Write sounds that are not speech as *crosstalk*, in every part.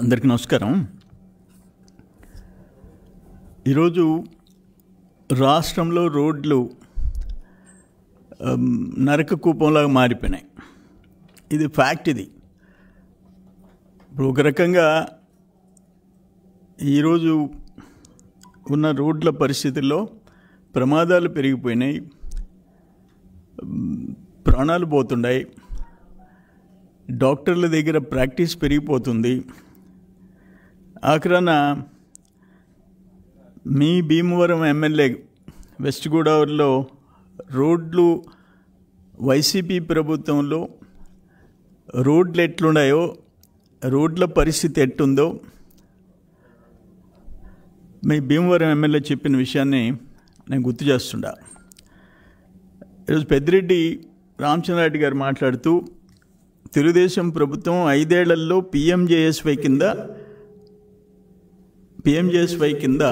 అందరికీ నమస్కారం ఈరోజు రాష్ట్రంలో రోడ్లు నరక కూపంలాగా మారిపోయినాయి ఇది ఫ్యాక్ట్ ఇది ఇప్పుడు ఒక రకంగా ఈరోజు ఉన్న రోడ్ల పరిస్థితుల్లో ప్రమాదాలు పెరిగిపోయినాయి ప్రాణాలు పోతున్నాయి డాక్టర్ల దగ్గర ప్రాక్టీస్ పెరిగిపోతుంది ఆఖరాన మీ భీమవరం ఎమ్మెల్యే వెస్ట్ గోదావరిలో రోడ్లు వైసీపీ ప్రభుత్వంలో రోడ్లు ఎట్లున్నాయో రోడ్ల పరిస్థితి ఎట్టుందో మీ భీమవరం ఎమ్మెల్యే చెప్పిన విషయాన్ని నేను గుర్తు చేస్తుండా ఈరోజు పెద్దిరెడ్డి రామచంద్రారెడ్డి గారు మాట్లాడుతూ తెలుగుదేశం ప్రభుత్వం ఐదేళ్లలో పిఎంజేఎస్వై కింద పిఎంజేఎస్వై కింద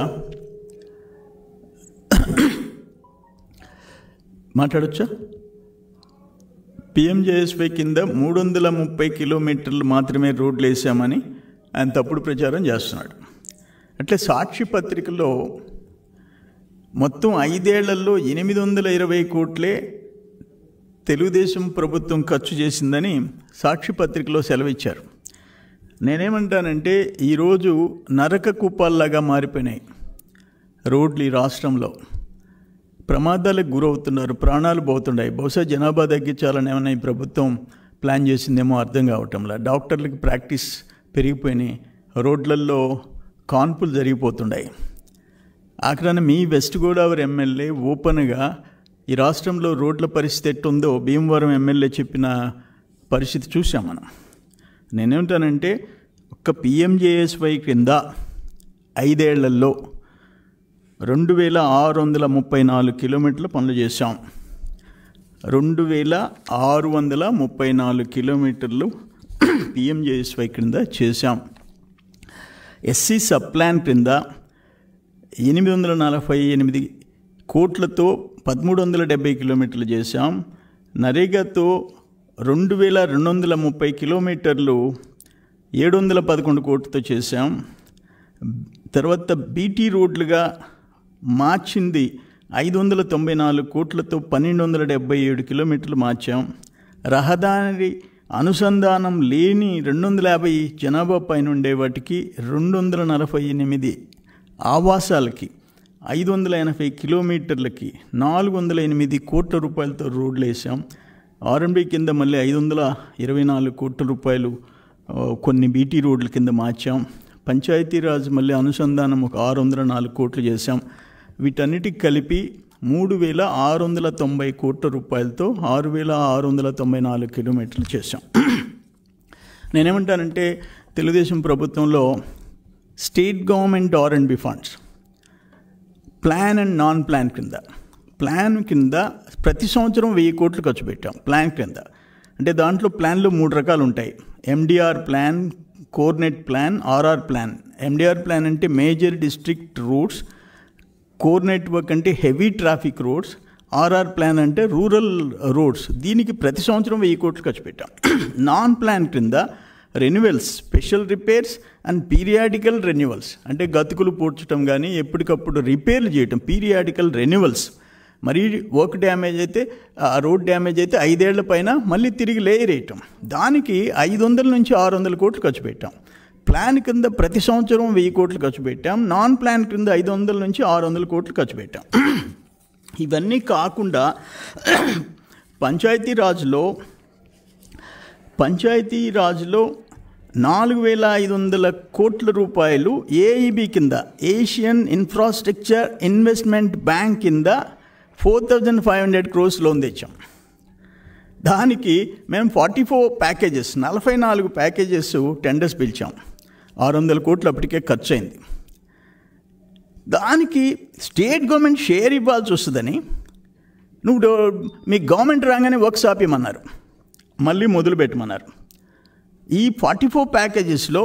మాట్లాడచ్చా పిఎంజేఎస్వై కింద మూడు వందల ముప్పై కిలోమీటర్లు మాత్రమే రోడ్లు వేసామని ఆయన తప్పుడు ప్రచారం చేస్తున్నాడు అట్లే సాక్షి పత్రికలో మొత్తం ఐదేళ్లలో ఎనిమిది వందల ఇరవై కోట్లే తెలుగుదేశం ప్రభుత్వం ఖర్చు చేసిందని సాక్షి పత్రికలో సెలవిచ్చారు నేనేమంటానంటే ఈరోజు నరక కుప్పాల్లాగా మారిపోయినాయి రోడ్లు ఈ రాష్ట్రంలో ప్రమాదాలకు గురవుతున్నారు ప్రాణాలు పోతున్నాయి బహుశా జనాభా తగ్గించాలని ఏమైనా ఈ ప్రభుత్వం ప్లాన్ చేసిందేమో అర్థం కావటంలా డాక్టర్లకు ప్రాక్టీస్ పెరిగిపోయినాయి రోడ్లల్లో కాన్పులు జరిగిపోతున్నాయి ఆఖరాన మీ వెస్ట్ గోదావరి ఎమ్మెల్యే ఓపెన్గా ఈ రాష్ట్రంలో రోడ్ల పరిస్థితి ఎట్టుందో భీమవరం ఎమ్మెల్యే చెప్పిన పరిస్థితి చూసాం మనం నేనేమిటానంటే ఒక్క పిఎంజేఎస్వై క్రింద ఐదేళ్లలో రెండు వేల ఆరు వందల ముప్పై నాలుగు కిలోమీటర్లు పనులు చేశాం రెండు వేల ఆరు వందల ముప్పై నాలుగు కిలోమీటర్లు పిఎంజేఎస్వై క్రింద చేశాం ఎస్సీ సబ్ ప్లాన్ క్రింద ఎనిమిది వందల నలభై ఎనిమిది కోట్లతో పదమూడు వందల డెబ్బై కిలోమీటర్లు చేశాం నరేగాతో రెండు వేల రెండు వందల ముప్పై కిలోమీటర్లు ఏడు వందల పదకొండు కోట్లతో చేశాం తర్వాత బీటీ రోడ్లుగా మార్చింది ఐదు వందల తొంభై నాలుగు కోట్లతో పన్నెండు వందల డెబ్బై ఏడు కిలోమీటర్లు మార్చాం రహదారి అనుసంధానం లేని రెండు వందల యాభై జనాభా పైన ఉండే వాటికి రెండు వందల నలభై ఎనిమిది ఆవాసాలకి ఐదు వందల ఎనభై కిలోమీటర్లకి నాలుగు వందల ఎనిమిది కోట్ల రూపాయలతో రోడ్లు వేసాం ఆర్ఎండ్బి కింద మళ్ళీ ఐదు వందల ఇరవై నాలుగు కోట్ల రూపాయలు కొన్ని బీటీ రోడ్ల కింద మార్చాం పంచాయతీరాజ్ మళ్ళీ అనుసంధానం ఒక ఆరు వందల నాలుగు కోట్లు చేశాం వీటన్నిటికి కలిపి మూడు వేల ఆరు వందల తొంభై కోట్ల రూపాయలతో ఆరు వేల ఆరు వందల తొంభై నాలుగు కిలోమీటర్లు చేశాం *clears throat* నేనేమంటానంటే తెలుగుదేశం ప్రభుత్వంలో state government are and B funds plan and non plan కింద ప్లాన్ కింద ప్రతి సంవత్సరం వెయ్యి కోట్లు ఖర్చు పెట్టాం ప్లాన్ కింద అంటే దాంట్లో ప్లాన్లు మూడు రకాలు ఉంటాయి MDR plan core net plan RR plan MDR plan అంటే major district roads core network అంటే heavy traffic roads RR plan అంటే రూరల్ రోడ్స్ దీనికి ప్రతి సంవత్సరం వెయ్యి కోట్లు ఖర్చు పెట్టాం నాన్ ప్లాన్ క్రింద renewals special repairs and periodical renewals అంటే గతుకులు పూడ్చడం కానీ ఎప్పటికప్పుడు రిపేర్లు చేయటం పీరియాడికల్ రెన్యువల్స్ మరీ వర్క్ డ్యామేజ్ అయితే రోడ్ డ్యామేజ్ అయితే ఐదేళ్ల పైన మళ్ళీ తిరిగి లేయర్ వేయటం దానికి ఐదు వందల నుంచి ఆరు వందల కోట్లు ఖర్చు పెట్టాం ప్లాన్ కింద ప్రతి సంవత్సరం వెయ్యి కోట్లు ఖర్చు పెట్టాం నాన్ ప్లాన్ కింద ఐదు వందల నుంచి ఆరు వందల కోట్లు ఖర్చు పెట్టాం ఇవన్నీ కాకుండా పంచాయతీరాజ్లో పంచాయతీరాజ్లో నాలుగు వేల ఐదు వందల కోట్ల రూపాయలు ఏఈబి e కింద ఏషియన్ ఇన్ఫ్రాస్ట్రక్చర్ ఇన్వెస్ట్మెంట్ బ్యాంక్ కింద four thousand five hundred crores loan తెచ్చాం దానికి మేము ఫార్టీ ఫోర్ ప్యాకేజెస్ నలభై నాలుగు ప్యాకేజెస్ టెండర్స్ పిలిచాం ఆరు వందల కోట్లు అప్పటికే ఖర్చు అయింది దానికి స్టేట్ గవర్నమెంట్ షేర్ ఇవ్వాల్సి వస్తుందని నువ్వు మీ గవర్నమెంట్ రాగానే వర్క్స్ ఆపేయమన్నారు మళ్ళీ మొదలు పెట్టమన్నారు ఈ ఫార్టీ ఫోర్ ప్యాకేజెస్లో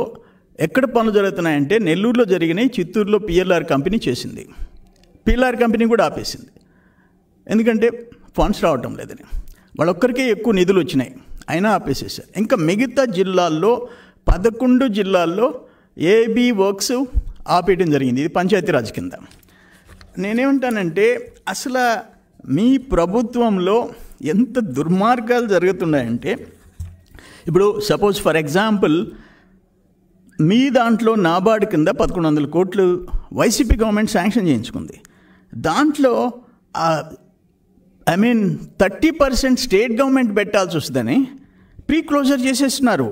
ఎక్కడ పనులు జరుగుతున్నాయంటే నెల్లూరులో జరిగినాయి చిత్తూరులో పిఎల్ఆర్ కంపెనీ చేసింది పిఎల్ఆర్ కంపెనీ కూడా ఆపేసింది ఎందుకంటే ఫండ్స్ రావటం లేదని వాళ్ళొక్కరికే ఎక్కువ నిధులు వచ్చినాయి అయినా ఆపేసేసారు ఇంకా మిగతా జిల్లాల్లో పదకొండు జిల్లాల్లో ఏబీ వర్క్స్ ఆపేయడం జరిగింది ఇది పంచాయతీరాజ్ కింద నేనేమంటానంటే అసలు మీ ప్రభుత్వంలో ఎంత దుర్మార్గాలు జరుగుతున్నాయంటే ఇప్పుడు సపోజ్ ఫర్ ఎగ్జాంపుల్ మీ దాంట్లో నాబార్డు కింద పదకొండు వందల కోట్లు వైసీపీ గవర్నమెంట్ శాంక్షన్ చేయించుకుంది దాంట్లో I mean thirty percent state government పెట్టాల్సి వస్తుందని ప్రీ క్లోజర్ చేసేస్తున్నారు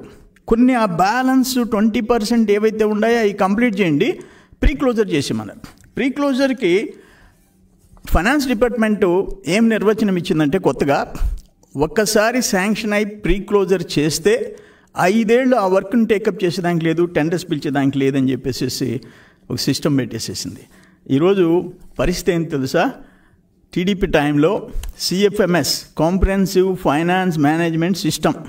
కొన్ని ఆ బ్యాలెన్స్ ట్వంటీ పర్సెంట్ ఏవైతే ఉన్నాయో అవి కంప్లీట్ చేయండి ప్రీ క్లోజర్ చేసేమన్నారు ప్రీ క్లోజర్కి ఫైనాన్స్ డిపార్ట్మెంటు ఏం నిర్వచనం ఇచ్చిందంటే కొత్తగా ఒక్కసారి శాంక్షన్ అయి ప్రీ క్లోజర్ చేస్తే ఐదేళ్ళు ఆ వర్క్ని టేకప్ చేసేదానికి లేదు టెండర్స్ పిలిచేదానికి లేదని చెప్పేసి ఒక సిస్టమ్ పెట్టేసేసింది ఈరోజు పరిస్థితి ఏం తెలుసా టీడీపీ టైంలో CFMS comprehensive finance management system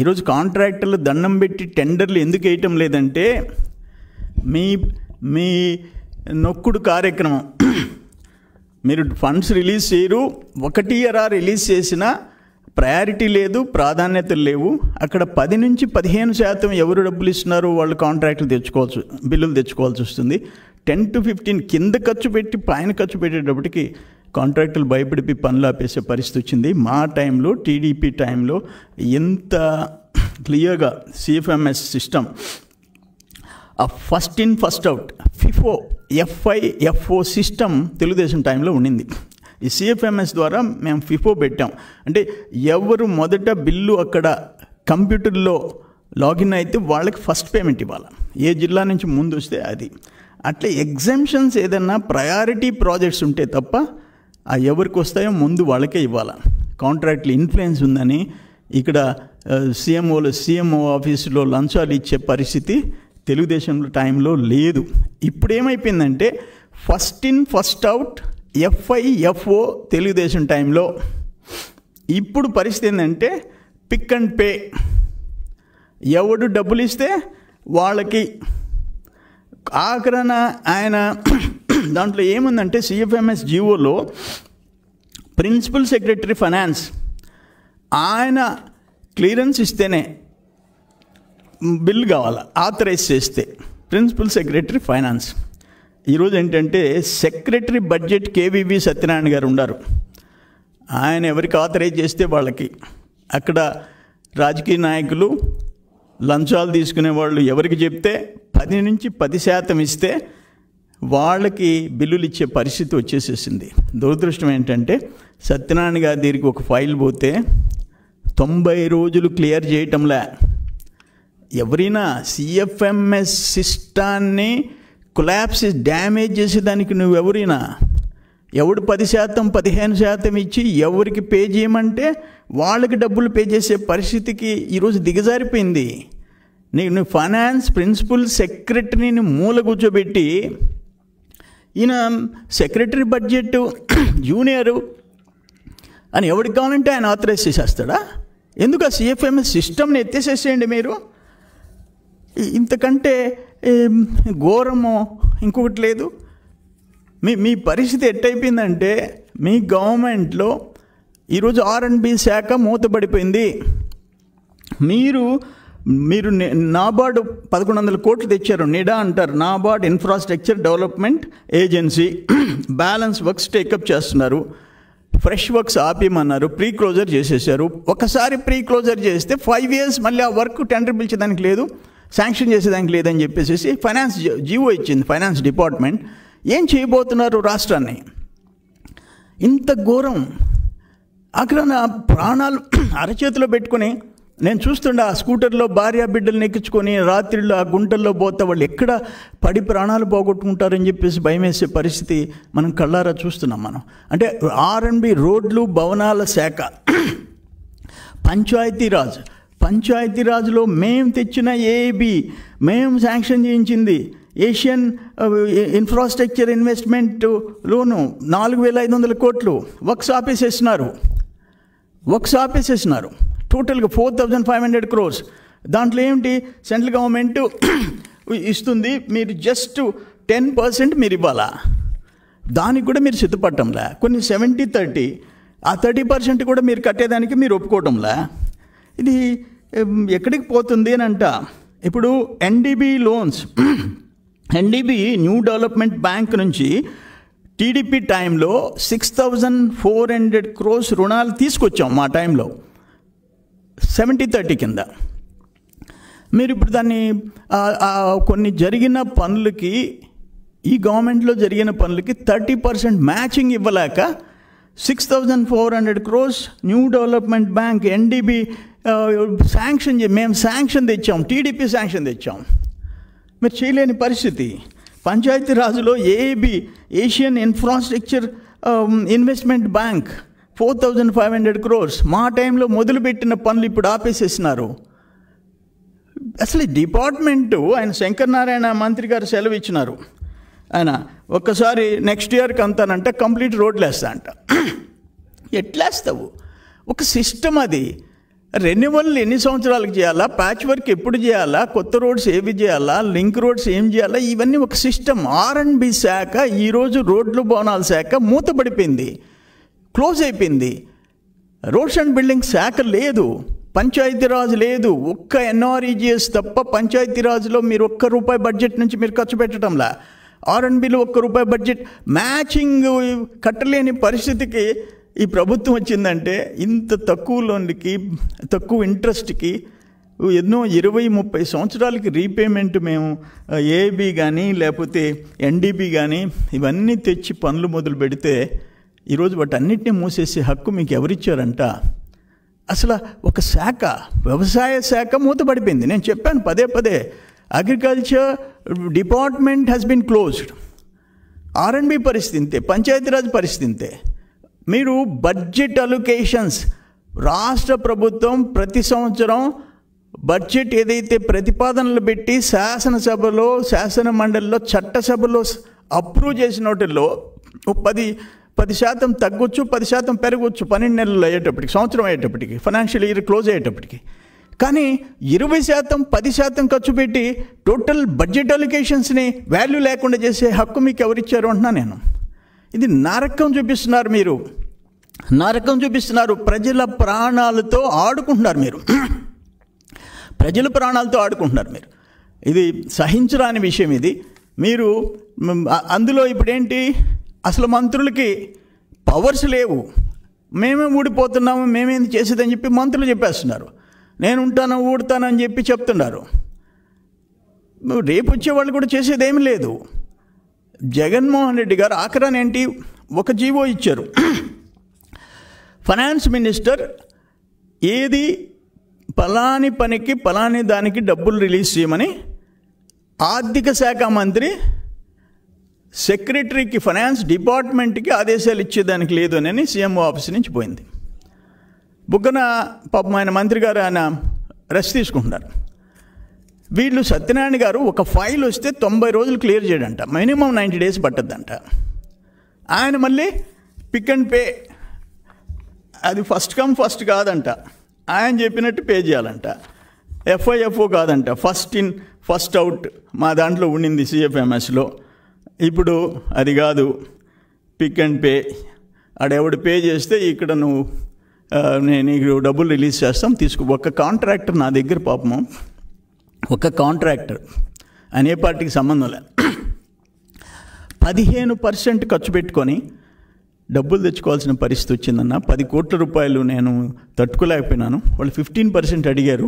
ఈరోజు కాంట్రాక్టర్లు దండం పెట్టి టెండర్లు ఎందుకు వేయటం లేదంటే మీ మీ నొక్కుడు కార్యక్రమం మీరు ఫండ్స్ రిలీజ్ చేయరు ఒకటి అరా రిలీజ్ చేసినా ప్రయారిటీ లేదు ప్రాధాన్యతలు లేవు అక్కడ పది నుంచి పదిహేను శాతం ఎవరు డబ్బులు ఇస్తున్నారో వాళ్ళు కాంట్రాక్టులు తెచ్చుకోవచ్చు బిల్లులు తెచ్చుకోవాల్సి వస్తుంది టెన్ టు ఫిఫ్టీన్ కింద ఖర్చు పెట్టి పైన ఖర్చు పెట్టేటప్పటికి కాంట్రాక్టులు భయపడిపి పనులు ఆపేసే పరిస్థితి వచ్చింది మా టైంలో టీడీపీ టైంలో ఎంత క్లియర్గా సిఎఫ్ఎంఎస్ సిస్టమ్ ఆ first in first out FIFO f i FO system Telugu Desam టైంలో ఉండింది ఈ సిఎఫ్ఎంఎస్ ద్వారా మేము ఫిఫో పెట్టాం అంటే ఎవరు మొదట బిల్లు అక్కడ కంప్యూటర్లో లాగిన్ అయితే వాళ్ళకి ఫస్ట్ పేమెంట్ ఇవ్వాలి ఏ జిల్లా నుంచి ముందు వస్తే అది అట్లా ఎగ్జామ్షన్స్ ఏదైనా ప్రయారిటీ ప్రాజెక్ట్స్ ఉంటే తప్ప ఆ ఎవరికి వస్తాయో ముందు వాళ్ళకే ఇవ్వాలి కాంట్రాక్ట్లు ఇన్ఫ్లుయెన్స్ ఉందని ఇక్కడ సీఎంఓలో సీఎంఓ ఆఫీసులో లంచాలు ఇచ్చే పరిస్థితి తెలుగుదేశంలో టైంలో లేదు ఇప్పుడు ఏమైపోయిందంటే first in first out FIFO Telugu Desam టైంలో ఇప్పుడు పరిస్థితి ఏంటంటే పిక్ అండ్ పే ఎవడు డబ్బులు ఇస్తే వాళ్ళకి ఆఖరణ ఆయన *clears throat* దాంట్లో ఏముందంటే సిఎఫ్ఎంఎస్ జీవోలో ప్రిన్సిపల్ సెక్రటరీ ఫైనాన్స్ ఆయన క్లియరెన్స్ ఇస్తేనే బిల్ కావాలి ఆథరైజ్ చేస్తే ప్రిన్సిపల్ సెక్రటరీ ఫైనాన్స్ ఈరోజు ఏంటంటే సెక్రటరీ బడ్జెట్ కేవీవి సత్యనారాయణ గారు ఉన్నారు ఆయన ఎవరికి ఆథరైజ్ చేస్తే వాళ్ళకి అక్కడ రాజకీయ నాయకులు లంచాలు తీసుకునే వాళ్ళు ఎవరికి చెప్తే పది నుంచి పది శాతం ఇస్తే వాళ్ళకి బిల్లులు ఇచ్చే పరిస్థితి వచ్చేసేసింది దురదృష్టం ఏంటంటే సత్యనారాయణ గారి దగ్గరికి ఒక ఫైల్ పోతే తొంభై రోజులు క్లియర్ చేయటంలా ఎవరైనా సిఎఫ్ఎంఎస్ సిస్టాన్ని కొలాప్స్ డ్యామేజ్ చేసేదానికి ఎవరైనా ఎవడు పది శాతం పదిహేను శాతం ఇచ్చి ఎవరికి పే చేయమంటే వాళ్ళకి డబ్బులు పే చేసే పరిస్థితికి ఈరోజు దిగజారిపోయింది నేను ఫైనాన్స్ ప్రిన్సిపల్ సెక్రటరీని మూల కూర్చోబెట్టి ఈయన సెక్రటరీ బడ్జెట్ *clears throat* జూనియరు అని ఎవరికి కావాలంటే ఆయన ఆథరైజ్ చేసేస్తాడా ఎందుకు ఆ సిఎఫ్ఎంఎస్ సిస్టమ్ని ఎత్తేసేసేయండి మీరు ఇంతకంటే ఘోరము ఇంకొకటి లేదు మీ మీ పరిస్థితి ఎట్టయిపోయిందంటే మీ గవర్నమెంట్లో ఈరోజు ఆర్ఎండ్బి శాఖ మూతబడిపోయింది మీరు మీరు నాబార్డు పదకొండు వందల కోట్లు తెచ్చారు నిడా అంటారు NABARD infrastructure development agency *clears throat* balance works take up చేస్తున్నారు ఫ్రెష్ వర్క్స్ ఆపేయమన్నారు ప్రీ క్లోజర్ చేసేసారు ఒకసారి ప్రీ క్లోజర్ చేస్తే ఫైవ్ ఇయర్స్ మళ్ళీ ఆ వర్క్ టెండర్ పిలిచేదానికి లేదు శాంక్షన్ చేసేదానికి లేదని చెప్పేసి ఫైనాన్స్ జీవో ఇచ్చింది ఫైనాన్స్ డిపార్ట్మెంట్ ఏం చేయబోతున్నారు రాష్ట్రాన్ని ఇంత ఘోరం అక్కడ నా ప్రాణాలు *clears throat* అరచేతిలో పెట్టుకొని నేను చూస్తుండే ఆ స్కూటర్లో భార్య బిడ్డలు నెక్కించుకొని రాత్రిలో ఆ గుంటల్లో పోతే వాళ్ళు ఎక్కడ పడి ప్రాణాలు పోగొట్టుకుంటారని చెప్పేసి భయం వేసే పరిస్థితి మనం కళ్ళారా చూస్తున్నాం మనం అంటే ఆర్ఎండ్బి రోడ్లు భవనాల శాఖ *clears throat* పంచాయతీరాజ్ పంచాయతీరాజ్లో మేము తెచ్చిన ఏబి మేము శాంక్షన్ చేయించింది ఏషియన్ ఇన్ఫ్రాస్ట్రక్చర్ ఇన్వెస్ట్మెంట్ లోను నాలుగు వేల ఐదు వందల కోట్లు వర్క్స్ వేసినారు వర్క్స్ ఆపేసేసినారు టోటల్గా four thousand five hundred crores దాంట్లో ఏమిటి సెంట్రల్ గవర్నమెంట్ *clears throat* ఇస్తుంది మీరు జస్ట్ టెన్ పర్సెంట్ మీరు ఇవ్వాలా దానికి కూడా మీరు సిద్ధపడటంలా కొన్ని సెవెంటీ థర్టీ ఆ థర్టీ పర్సెంట్ కూడా మీరు కట్టేదానికి మీరు ఒప్పుకోవటంలా ఇది ఎక్కడికి పోతుంది అని అంట ఇప్పుడు NDB loans *clears throat* NDB new development bank నుంచి టీడీపీ టైంలో six thousand four hundred crores రుణాలు తీసుకొచ్చాం మా టైంలో సెవెంటీ థర్టీ కింద మీరు ఇప్పుడు దాన్ని కొన్ని జరిగిన పనులకి ఈ గవర్నమెంట్లో జరిగిన పనులకి థర్టీ పర్సెంట్ మ్యాచింగ్ ఇవ్వలేక six thousand four hundred crores new development bank NDB sanction మేము శాంక్షన్ తెచ్చాం టీడీపీ శాంక్షన్ తెచ్చాం మీరు చేయలేని పరిస్థితి పంచాయతీ రాజులో AIIB Asian infrastructure investment bank four thousand five hundred crores మా టైంలో మొదలుపెట్టిన పనులు ఇప్పుడు ఆపేసేసినారు అసలు డిపార్ట్మెంటు ఆయన శంకరనారాయణ మంత్రి గారు సెలవు ఇచ్చినారు ఆయన ఒక్కసారి నెక్స్ట్ ఇయర్కి అంతానంటే కంప్లీట్ రోడ్లు వేస్తా అంట ఎట్లేస్తావు ఒక సిస్టమ్ అది రెన్యువల్ ఎన్ని సంవత్సరాలకు చేయాలా ప్యాచ్ వర్క్ ఎప్పుడు చేయాలా కొత్త రోడ్స్ ఏవి చేయాలా లింక్ రోడ్స్ ఏం చేయాలా ఇవన్నీ ఒక సిస్టమ్ ఆర్ అండ్ బి శాఖ ఈరోజు రోడ్లు భవనాల శాఖ మూతపడిపోయింది క్లోజ్ అయిపోయింది రోడ్స్ అండ్ బిల్డింగ్ శాఖ లేదు పంచాయతీరాజ్ లేదు ఒక్క ఎన్ఆర్ఈజిఎస్ e తప్ప పంచాయతీరాజ్లో మీరు ఒక్క రూపాయి బడ్జెట్ నుంచి మీరు ఖర్చు పెట్టడంలా ఆర్ఎన్బిలో ఒక్క రూపాయి బడ్జెట్ మ్యాచింగ్ కట్టలేని పరిస్థితికి ఈ ప్రభుత్వం వచ్చిందంటే ఇంత తక్కువ లోన్కి తక్కువ ఇంట్రెస్ట్కి ఎన్నో ఇరవై ముప్పై సంవత్సరాలకి రీపేమెంట్ మేము ఏబీ కానీ లేకపోతే ఎన్డీబీ కానీ ఇవన్నీ తెచ్చి పనులు మొదలు పెడితే ఈరోజు అన్నింటినీ మూసేసే హక్కు మీకు ఎవరిచ్చారంట అసలు ఒక శాఖ వ్యవసాయ శాఖ మూతపడిపోయింది నేను చెప్పాను పదే పదే agriculture department has been closed R and B పరిస్థితి ఇంతే పంచాయతీరాజ్ పరిస్థితి ఇంతే మీరు బడ్జెట్ అలొకేషన్స్ రాష్ట్ర ప్రభుత్వం ప్రతి సంవత్సరం బడ్జెట్ ఏదైతే ప్రతిపాదనలు పెట్టి శాసనసభలో శాసన మండలిలో చట్టసభలో అప్రూవ్ చేసిన వాటిల్లో పది పది శాతం తగ్గొచ్చు పది శాతం పెరగచ్చు పన్నెండు నెలలు అయ్యేటప్పటికి సంవత్సరం అయ్యేటప్పటికి ఫైనాన్షియల్ ఇయర్ క్లోజ్ అయ్యేటప్పటికి కానీ ఇరవై శాతం పది శాతం ఖర్చు పెట్టి టోటల్ బడ్జెట్ అలికేషన్స్ని వాల్యూ లేకుండా చేసే హక్కు మీకు ఎవరిచ్చారు అంటున్నా నేను ఇది నరకం చూపిస్తున్నారు మీరు నరకం చూపిస్తున్నారు ప్రజల ప్రాణాలతో ఆడుకుంటున్నారు మీరు ప్రజల ప్రాణాలతో ఆడుకుంటున్నారు మీరు ఇది సహించరాని విషయం ఇది మీరు అందులో ఇప్పుడేంటి అసలు మంత్రులకి పవర్స్ లేవు మేమే ఊడిపోతున్నాము చేసేది చేసేదని చెప్పి మంత్రులు చెప్పేస్తున్నారు నేను ఉంటాను ఊడతానని చెప్పి చెప్తున్నారు రేపు వచ్చే వాళ్ళు కూడా చేసేదేమి లేదు జగన్మోహన్ రెడ్డి గారు ఆఖరాన్ ఏంటి ఒక జీవో ఇచ్చారు ఫైనాన్స్ మినిస్టర్ ఏది పలాని పనికి పలాని దానికి డబ్బులు రిలీజ్ చేయమని ఆర్థిక శాఖ మంత్రి సెక్రటరీకి ఫైనాన్స్ డిపార్ట్మెంట్కి ఆదేశాలు ఇచ్చేదానికి లేదు అని సీఎంఓ ఆఫీస్ నుంచి పోయింది బుగ్గన పాపం ఆయన మంత్రి గారు ఆయన రెస్ట్ తీసుకుంటున్నారు వీళ్ళు సత్యనారాయణ గారు ఒక ఫైల్ వస్తే తొంభై రోజులు క్లియర్ చేయడంట మినిమం నైంటీ డేస్ పట్టద్దంట ఆయన మళ్ళీ పిక్ అండ్ పే అది ఫస్ట్ కమ్ ఫస్ట్ కాదంట ఆయన చెప్పినట్టు పే చేయాలంట ఎఫ్ఐఎఫ్ఓ కాదంట ఫస్ట్ ఇన్ ఫస్ట్ అవుట్ మా దాంట్లో ఉండింది సిఎఫ్ఎంఎస్లో ఇప్పుడు అది కాదు పిక్ అండ్ పే ఆడెవడు పే చేస్తే ఇక్కడ నువ్వు నేను డబ్బులు రిలీజ్ చేస్తాం తీసుకో ఒక కాంట్రాక్టర్ నా దగ్గర పాపము ఒక కాంట్రాక్టర్ అనే పార్టీకి సంబంధం లేదు పదిహేను పర్సెంట్ ఖర్చు పెట్టుకొని డబ్బులు తెచ్చుకోవాల్సిన పరిస్థితి వచ్చిందన్న పది కోట్ల రూపాయలు నేను తట్టుకోలేకపోయినాను వాళ్ళు ఫిఫ్టీన్ పర్సెంట్ అడిగారు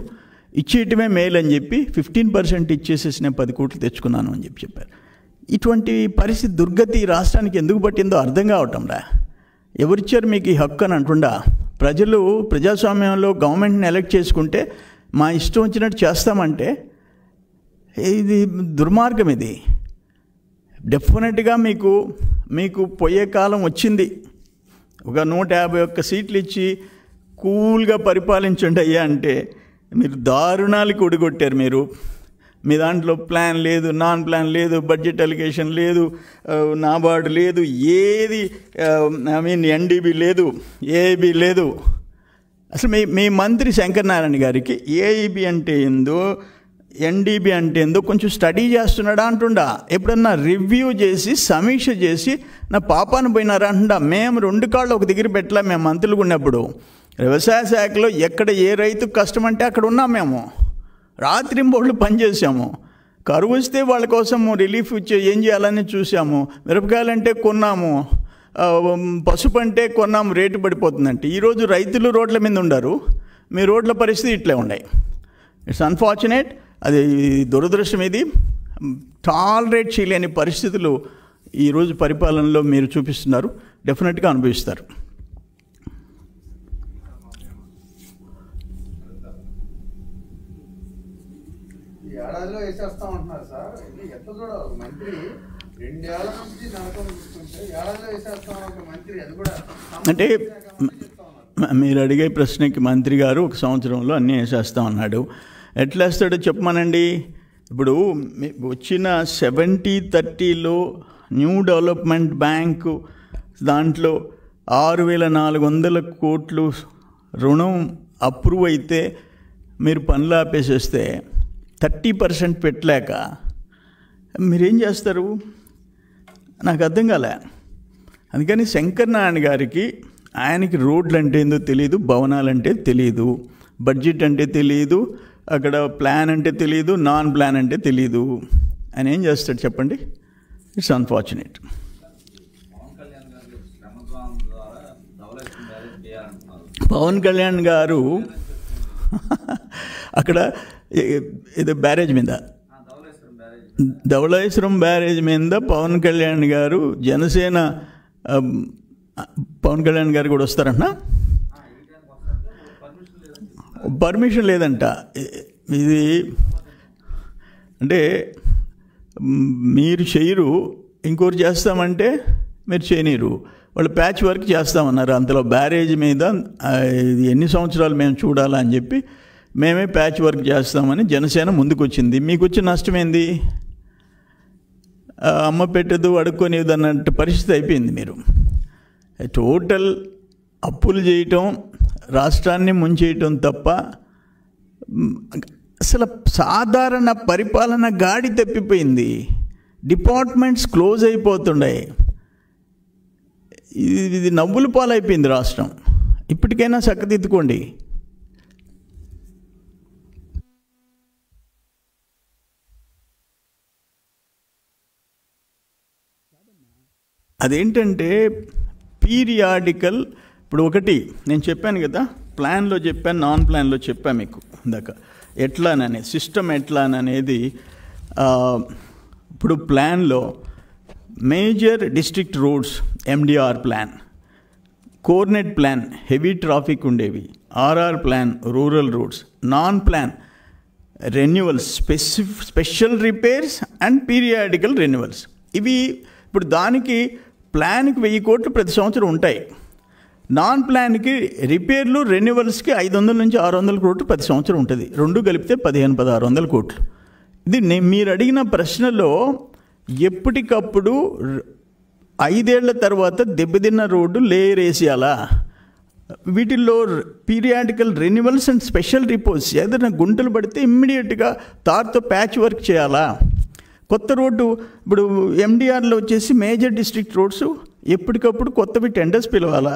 ఇచ్చేయటమే మేలు అని చెప్పి ఫిఫ్టీన్ పర్సెంట్ ఇచ్చేసేసి నేను పది కోట్లు తెచ్చుకున్నాను అని చెప్పి చెప్పారు ఇటువంటి పరిస్థితి దుర్గతి రాష్ట్రానికి ఎందుకు పట్టిందో అర్థం కావటం రా ఎవరిచ్చారు మీకు ఈ హక్కు అని అంటుండా ప్రజలు ప్రజాస్వామ్యంలో గవర్నమెంట్ని ఎలక్ట్ చేసుకుంటే మా ఇష్టం వచ్చినట్టు చేస్తామంటే ఇది దుర్మార్గం ఇది డెఫినెట్గా మీకు మీకు పోయే కాలం వచ్చింది ఒక నూట యాభై ఒక్క సీట్లు ఇచ్చి కూల్గా పరిపాలించండి అయ్యా అంటే మీరు దారుణాలు ఒడిగొట్టారు మీరు మీ దాంట్లో ప్లాన్ లేదు నాన్ ప్లాన్ లేదు బడ్జెట్ అలికేషన్ లేదు నాబార్డు లేదు ఏది ఐ మీన్ ఎన్డీబీ లేదు ఏఐబీ లేదు అసలు మీ మీ మంత్రి శంకరనారాయణ గారికి ఏఐబీ అంటే ఏందో ఎన్డీబీ అంటే ఎందుకు కొంచెం స్టడీ చేస్తున్నాడా అంటుండా ఎప్పుడన్నా రివ్యూ చేసి సమీక్ష చేసి నా పాపాను పోయినారా అంటుండా మేము రెండు కాళ్ళు ఒక దగ్గర పెట్టలే మేము మంత్రులు ఉన్నప్పుడు వ్యవసాయ శాఖలో ఎక్కడ ఏ రైతు కష్టం అంటే అక్కడ ఉన్నాం మేము రాత్రింబోళ్ళు పనిచేసాము కరువు వస్తే వాళ్ళ కోసం రిలీఫ్ ఇచ్చే ఏం చేయాలని చూసాము మిరపకాయలంటే కొన్నాము పసుపు అంటే కొన్నాము రేటు పడిపోతుందంటే ఈరోజు రైతులు రోడ్ల మీద ఉండరు మీ రోడ్ల పరిస్థితి ఇట్లే ఉన్నాయి ఇట్స్ అన్ఫార్చునేట్ అది దురదృష్టం ఇది టాలరేట్ చేయలేని పరిస్థితులు ఈరోజు పరిపాలనలో మీరు చూపిస్తున్నారు డెఫినెట్గా అనుభవిస్తారు అంటే మీరు అడిగే ప్రశ్నకి మంత్రి గారు ఒక సంవత్సరంలో అన్నీ వేసేస్తా ఉన్నాడు ఎట్లా వేస్తాడో చెప్పమానండి ఇప్పుడు వచ్చిన సెవెంటీ థర్టీలో న్యూ డెవలప్మెంట్ బ్యాంకు దాంట్లో ఆరు వేల నాలుగు వందల కోట్లు రుణం అప్రూవ్ అయితే మీరు పనులు ఆపేసేస్తే థర్టీ పర్సెంట్ పెట్టలేక మీరేం చేస్తారు నాకు అర్థం కాలే అందుకని శంకర్ నారాయణ గారికి ఆయనకి రోడ్లు అంటే ఏందో తెలియదు భవనాలు అంటే తెలియదు బడ్జెట్ అంటే తెలియదు అక్కడ ప్లాన్ అంటే తెలియదు నాన్ ప్లాన్ అంటే తెలియదు ఆయన ఏం చేస్తాడు చెప్పండి ఇట్స్ అన్ఫార్చునేట్ పవన్ కళ్యాణ్ గారు అక్కడ ఇది బ్యారేజ్ మీద ధవళేశ్వరం బ్యారేజ్ మీద పవన్ కళ్యాణ్ గారు జనసేన పవన్ కళ్యాణ్ గారు కూడా వస్తారన్నా పర్మిషన్ లేదంట ఇది అంటే మీరు చేయరు ఇంకోరు చేస్తామంటే మీరు చేయనీరు వాళ్ళు ప్యాచ్ వర్క్ చేస్తామన్నారు అంతలో బ్యారేజ్ మీద ఇది ఎన్ని సంవత్సరాలు మేము చూడాలని చెప్పి మేమే ప్యాచ్ వర్క్ చేస్తామని జనసేన ముందుకొచ్చింది మీకు వచ్చిన నష్టమేంది అమ్మ పెట్టదు అడుక్కొని అన్నట్టు పరిస్థితి అయిపోయింది మీరు టోటల్ అప్పులు చేయటం రాష్ట్రాన్ని ముంచేయటం తప్ప అసలు సాధారణ పరిపాలన గాడి తప్పిపోయింది డిపార్ట్మెంట్స్ క్లోజ్ అయిపోతుండే ఇది ఇది నవ్వుల పాలైపోయింది రాష్ట్రం ఇప్పటికైనా చక్కదిద్దుకోండి అదేంటంటే పీరియాడికల్ ఇప్పుడు ఒకటి నేను చెప్పాను కదా ప్లాన్లో చెప్పాను నాన్ ప్లాన్లో చెప్పాను మీకు ఇందాక ఎట్లాననే సిస్టమ్ ఎట్లా అనేది ఇప్పుడు ప్లాన్లో major district roads MDR plan core net plan heavy traffic ఉండేవి RR plan rural roads non plan renewals specific special repairs and periodical renewals ఇవి ఇప్పుడు దానికి ప్లాన్కి వెయ్యి కోట్లు ప్రతి సంవత్సరం ఉంటాయి నాన్ ప్లాన్కి రిపేర్లు రెన్యువల్స్కి ఐదు వందల నుంచి ఆరు వందల కోట్లు ప్రతి సంవత్సరం ఉంటుంది రెండు కలిపితే పదిహేను పదహారు వందల కోట్లు ఇది మీరు అడిగిన ప్రశ్నలో ఎప్పటికప్పుడు ఐదేళ్ల తర్వాత దెబ్బతిన్న రోడ్డు లేయర్ వీటిల్లో periodical renewals and special reports ఏదైనా గుంటలు పడితే ఇమ్మీడియట్గా తార్తో ప్యాచ్ వర్క్ చేయాలా కొత్త రోడ్డు ఇప్పుడు ఎండిఆర్లో వచ్చేసి మేజర్ డిస్ట్రిక్ట్ రోడ్స్ ఎప్పటికప్పుడు కొత్తవి టెండర్స్ పిలవాలా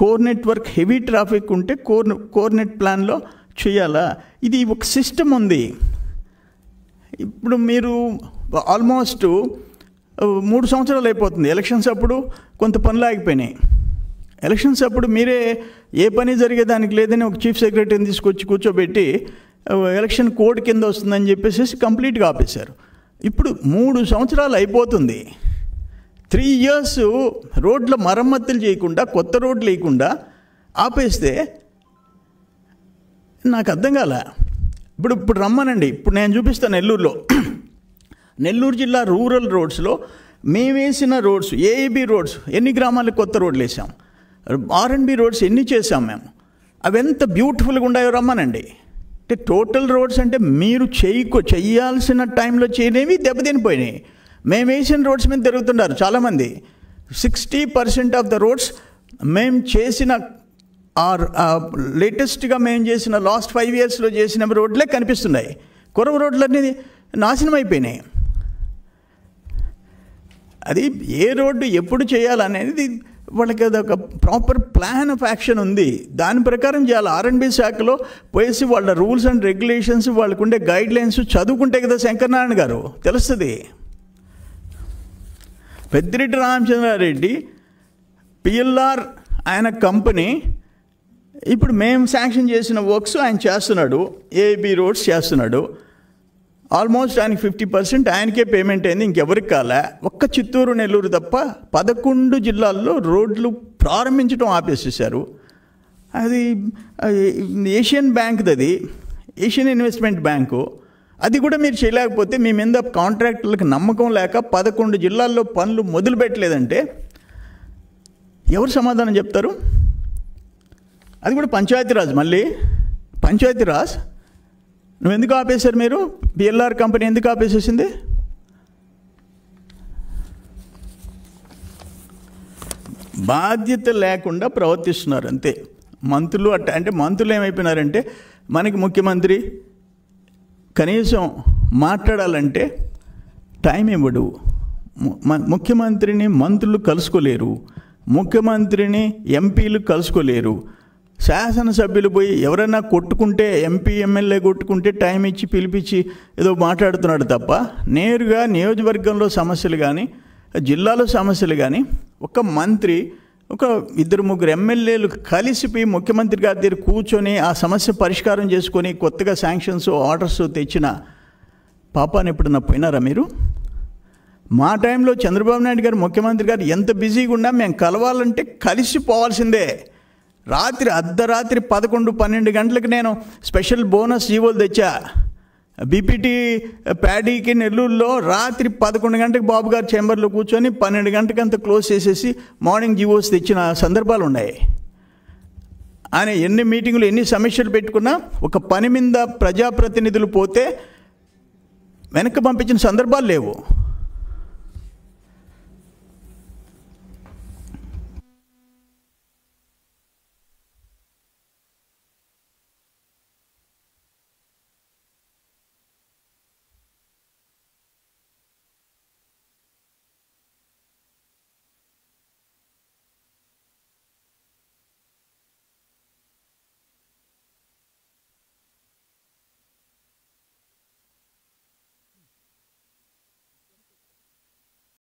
కోర్ నెట్వర్క్ హెవీ ట్రాఫిక్ ఉంటే కోర్ కోర్ నెట్ ప్లాన్లో చేయాలా ఇది ఒక సిస్టమ్ ఉంది ఇప్పుడు మీరు ఆల్మోస్ట్ మూడు సంవత్సరాలు అయిపోతుంది ఎలక్షన్స్ అప్పుడు కొంత పనులు ఆగిపోయినాయి ఎలక్షన్స్ అప్పుడు మీరే ఏ పని జరిగేదానికి లేదని ఒక చీఫ్ సెక్రటరీని తీసుకొచ్చి కూర్చోబెట్టి ఎలక్షన్ కోడ్ కింద వస్తుందని చెప్పేసి కంప్లీట్గా ఆపేశారు ఇప్పుడు మూడు సంవత్సరాలు అయిపోతుంది త్రీ ఇయర్స్ రోడ్ల మరమ్మతులు చేయకుండా కొత్త రోడ్లు వేయకుండా ఆపేస్తే నాకు అర్థం కాల ఇప్పుడు ఇప్పుడు రమ్మనండి ఇప్పుడు నేను చూపిస్తాను నెల్లూరులో *clears throat* నెల్లూరు జిల్లా రూరల్ రోడ్స్లో మేమేసిన రోడ్స్ ఏఏబి రోడ్స్ ఎన్ని గ్రామాలకు కొత్త రోడ్లు వేసాం ఆర్ఎన్బి రోడ్స్ ఎన్ని చేసాం మేము అవి ఎంత బ్యూటిఫుల్గా ఉన్నాయో రమ్మనండి అంటే టోటల్ రోడ్స్ అంటే మీరు చేయకు చేయాల్సిన టైంలో చేయనేవి దెబ్బతినిపోయినాయి మేము వేసిన రోడ్స్ మీద తిరుగుతున్నారు చాలామంది sixty percent of the roads మేము చేసిన ఆర్ లేటెస్ట్గా మేము చేసిన లాస్ట్ ఫైవ్ ఇయర్స్లో చేసిన రోడ్లే కనిపిస్తున్నాయి కొరవ రోడ్లన్నీ నాశనం అయిపోయినాయి అది ఏ రోడ్డు ఎప్పుడు చేయాలనేది వాళ్ళకి అది ఒక ప్రాపర్ ప్లాన్ ఆఫ్ యాక్షన్ ఉంది దాని ప్రకారం చేయాలి ఆర్ఎండ్బి శాఖలో పోయేసి వాళ్ళ రూల్స్ అండ్ రెగ్యులేషన్స్ వాళ్ళకుండే గైడ్లైన్స్ చదువుకుంటే కదా శంకరనారాయణ గారు తెలుస్తుంది పెద్దిరెడ్డి రామచంద్రారెడ్డి పిఎల్ఆర్ ఆయన కంపెనీ ఇప్పుడు మేము శాంక్షన్ చేసిన వర్క్స్ ఆయన చేస్తున్నాడు ఏబీ రోడ్స్ చేస్తున్నాడు ఆల్మోస్ట్ ఆయనకి ఫిఫ్టీ పర్సెంట్ ఆయనకే పేమెంట్ అయింది ఇంకెవరికి కాలే ఒక్క చిత్తూరు నెల్లూరు తప్ప పదకొండు జిల్లాల్లో రోడ్లు ప్రారంభించడం ఆపేసేసారు అది ఏషియన్ బ్యాంక్ది అది ఏషియన్ ఇన్వెస్ట్మెంట్ బ్యాంకు అది కూడా మీరు చేయలేకపోతే మీ మీద కాంట్రాక్టర్లకు నమ్మకం లేక పదకొండు జిల్లాల్లో పనులు మొదలు పెట్టలేదంటే ఎవరు సమాధానం చెప్తారు అది కూడా పంచాయతీరాజ్ మళ్ళీ పంచాయతీరాజ్ నువ్వు ఎందుకు ఆపేశారు మీరు బిఎల్ఆర్ కంపెనీ ఎందుకు ఆపేసేసింది బాధ్యత లేకుండా ప్రవర్తిస్తున్నారు అంతే మంత్రులు అట్ట అంటే మంత్రులు ఏమైపోయినారంటే మనకి ముఖ్యమంత్రి కనీసం మాట్లాడాలంటే టైం ఇవ్వడు ముఖ్యమంత్రిని మంత్రులు కలుసుకోలేరు ముఖ్యమంత్రిని ఎంపీలు కలుసుకోలేరు శాసనసభ్యులు పోయి ఎవరైనా కొట్టుకుంటే ఎంపీ ఎమ్మెల్యే కొట్టుకుంటే టైం ఇచ్చి పిలిపించి ఏదో మాట్లాడుతున్నాడు తప్ప నేరుగా నియోజకవర్గంలో సమస్యలు కానీ జిల్లాలో సమస్యలు కానీ ఒక మంత్రి ఒక ఇద్దరు ముగ్గురు ఎమ్మెల్యేలు కలిసిపోయి ముఖ్యమంత్రి గారి దగ్గర కూర్చొని ఆ సమస్య పరిష్కారం చేసుకొని కొత్తగా శాంక్షన్స్ ఆర్డర్స్ తెచ్చిన పాపాని ఎప్పుడన్నా పోయినారా మీరు మా టైంలో చంద్రబాబు నాయుడు గారు ముఖ్యమంత్రి గారు ఎంత బిజీగా ఉన్నా మేము కలవాలంటే కలిసిపోవాల్సిందే రాత్రి అర్ధరాత్రి పదకొండు పన్నెండు గంటలకు నేను స్పెషల్ బోనస్ జీవోలు తెచ్చా బీపీటీ ప్యాడీకి నెల్లూరులో రాత్రి పదకొండు గంటకి బాబు గారు చేంబర్లో కూర్చొని పన్నెండు గంటకి అంత క్లోజ్ చేసేసి మార్నింగ్ జీవోస్ తెచ్చిన సందర్భాలు ఉన్నాయి ఆయన ఎన్ని మీటింగులు ఎన్ని సమీక్షలు పెట్టుకున్నా ఒక పని మీద ప్రజాప్రతినిధులు పోతే వెనక్కి పంపించిన సందర్భాలు లేవు